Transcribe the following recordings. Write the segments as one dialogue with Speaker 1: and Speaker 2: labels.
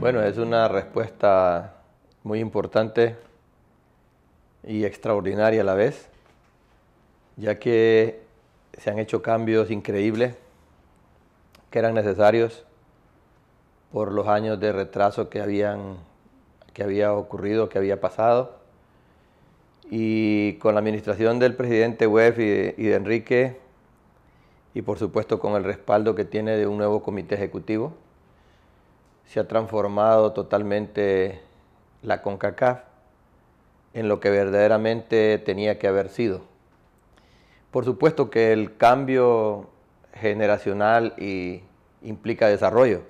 Speaker 1: Bueno, es una respuesta muy importante y extraordinaria a la vez, ya que se han hecho cambios increíbles que eran necesarios por los años de retraso que, habían, que había ocurrido, que había pasado. Y con la administración del presidente Webb y de Enrique, y por supuesto con el respaldo que tiene de un nuevo comité ejecutivo, se ha transformado totalmente la CONCACAF en lo que verdaderamente tenía que haber sido. Por supuesto que el cambio generacional implica desarrollo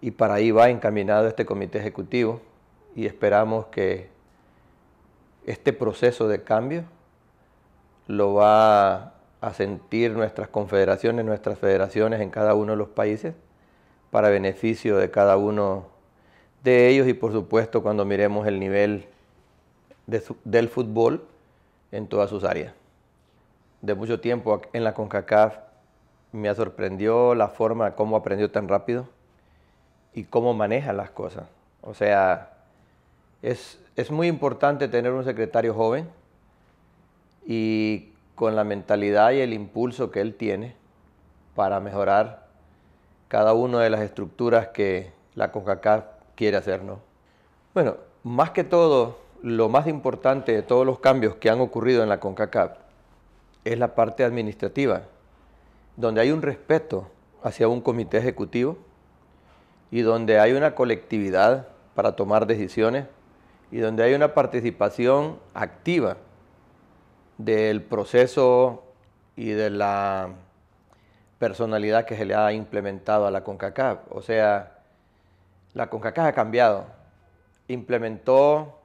Speaker 1: y para ahí va encaminado este comité ejecutivo y esperamos que este proceso de cambio lo va a sentir nuestras confederaciones, nuestras federaciones en cada uno de los países para beneficio de cada uno de ellos y por supuesto cuando miremos el nivel del fútbol en todas sus áreas. De mucho tiempo en la CONCACAF me ha sorprendió la forma cómo aprendió tan rápido y cómo maneja las cosas. O sea, es, es muy importante tener un secretario joven y con la mentalidad y el impulso que él tiene para mejorar cada una de las estructuras que la CONCACAF quiere no Bueno, más que todo, lo más importante de todos los cambios que han ocurrido en la CONCACAF es la parte administrativa, donde hay un respeto hacia un comité ejecutivo y donde hay una colectividad para tomar decisiones y donde hay una participación activa del proceso y de la personalidad que se le ha implementado a la CONCACAF. O sea, la CONCACAF ha cambiado. Implementó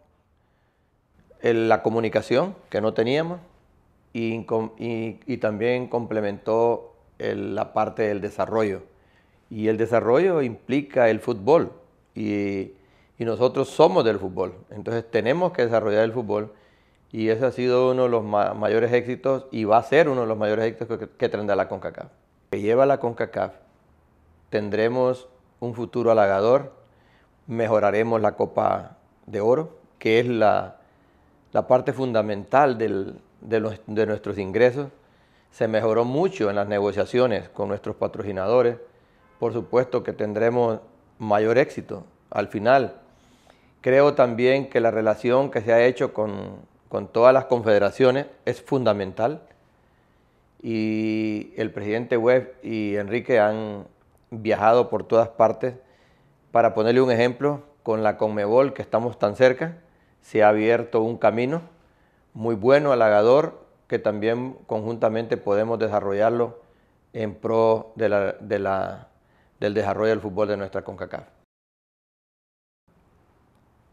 Speaker 1: la comunicación que no teníamos y, también complementó la parte del desarrollo. Y el desarrollo implica el fútbol y, nosotros somos del fútbol. Entonces tenemos que desarrollar el fútbol y ese ha sido uno de los mayores éxitos y va a ser uno de los mayores éxitos que, que tendrá la CONCACAF que lleva la CONCACAF, tendremos un futuro halagador, mejoraremos la Copa de Oro, que es la, parte fundamental de, nuestros ingresos. Se mejoró mucho en las negociaciones con nuestros patrocinadores. Por supuesto que tendremos mayor éxito al final. Creo también que la relación que se ha hecho con todas las confederaciones es fundamental y el presidente Webb y Enrique han viajado por todas partes. Para ponerle un ejemplo, con la Conmebol, que estamos tan cerca, se ha abierto un camino muy bueno, halagador, que también conjuntamente podemos desarrollarlo en pro del desarrollo del fútbol de nuestra CONCACAF.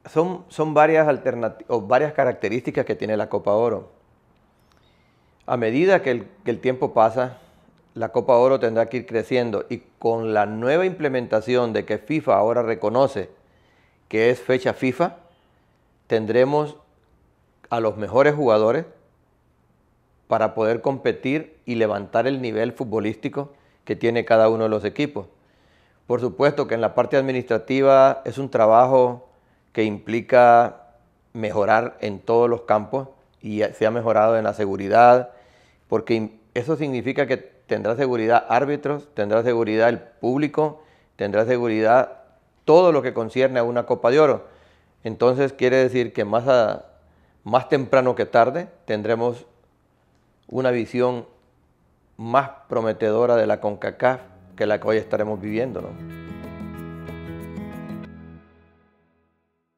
Speaker 1: Son, son varias, varias características que tiene la Copa Oro a medida que el, tiempo pasa, la Copa Oro tendrá que ir creciendo y con la nueva implementación de que FIFA ahora reconoce que es fecha FIFA, tendremos a los mejores jugadores para poder competir y levantar el nivel futbolístico que tiene cada uno de los equipos. Por supuesto que en la parte administrativa es un trabajo que implica mejorar en todos los campos y se ha mejorado en la seguridad, porque eso significa que tendrá seguridad árbitros, tendrá seguridad el público, tendrá seguridad todo lo que concierne a una Copa de Oro. Entonces quiere decir que más, más temprano que tarde tendremos una visión más prometedora de la CONCACAF que la que hoy estaremos viviendo.